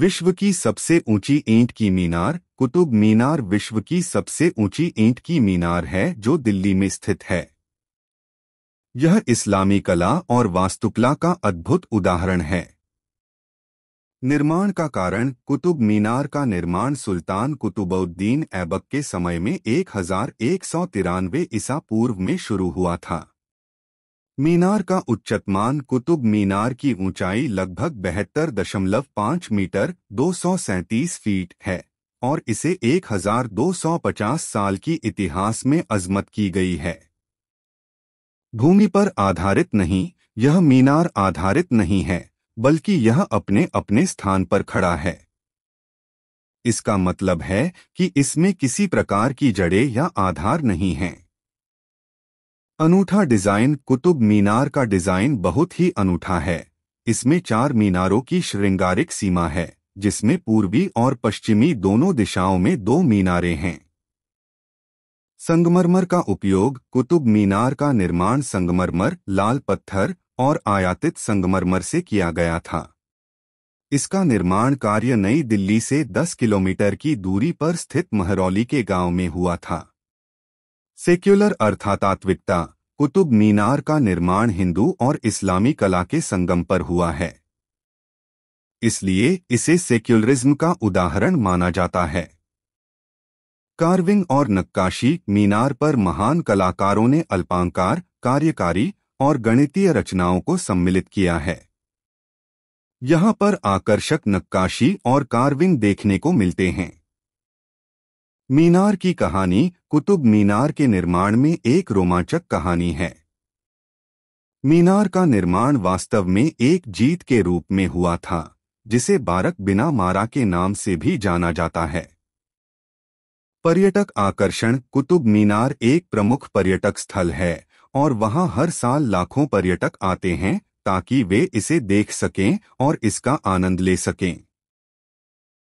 विश्व की सबसे ऊंची ईंट की मीनार कुतुब मीनार विश्व की सबसे ऊंची ईंट की मीनार है जो दिल्ली में स्थित है यह इस्लामी कला और वास्तुकला का अद्भुत उदाहरण है निर्माण का कारण कुतुब मीनार का निर्माण सुल्तान कुतुबउद्दीन ऐबक के समय में एक हजार एक सौ तिरानवे ईसा पूर्व में शुरू हुआ था मीनार का उच्चतमान कुतुब मीनार की ऊंचाई लगभग बहत्तर दशमलव मीटर दो सौ सैंतीस फीट है और इसे 1250 साल की इतिहास में अजमत की गई है भूमि पर आधारित नहीं यह मीनार आधारित नहीं है बल्कि यह अपने अपने स्थान पर खड़ा है इसका मतलब है कि इसमें किसी प्रकार की जड़ें या आधार नहीं हैं। अनूठा डिज़ाइन कुतुब मीनार का डिज़ाइन बहुत ही अनूठा है इसमें चार मीनारों की श्रृंगारिक सीमा है जिसमें पूर्वी और पश्चिमी दोनों दिशाओं में दो मीनारे हैं संगमरमर का उपयोग कुतुब मीनार का निर्माण संगमरमर लाल पत्थर और आयातित संगमरमर से किया गया था इसका निर्माण कार्य नई दिल्ली से 10 किलोमीटर की दूरी पर स्थित महरौली के गांव में हुआ था सेक्युलर अर्थातात्विकता कुतुब मीनार का निर्माण हिंदू और इस्लामी कला के संगम पर हुआ है इसलिए इसे सेक्युलरिज्म का उदाहरण माना जाता है कार्विंग और नक्काशी मीनार पर महान कलाकारों ने अल्पांकार कार्यकारी और गणितीय रचनाओं को सम्मिलित किया है यहाँ पर आकर्षक नक्काशी और कार्विंग देखने को मिलते हैं मीनार की कहानी कुतुब मीनार के निर्माण में एक रोमांचक कहानी है मीनार का निर्माण वास्तव में एक जीत के रूप में हुआ था जिसे बारक बिना मारा के नाम से भी जाना जाता है पर्यटक आकर्षण कुतुब मीनार एक प्रमुख पर्यटक स्थल है और वहां हर साल लाखों पर्यटक आते हैं ताकि वे इसे देख सकें और इसका आनंद ले सकें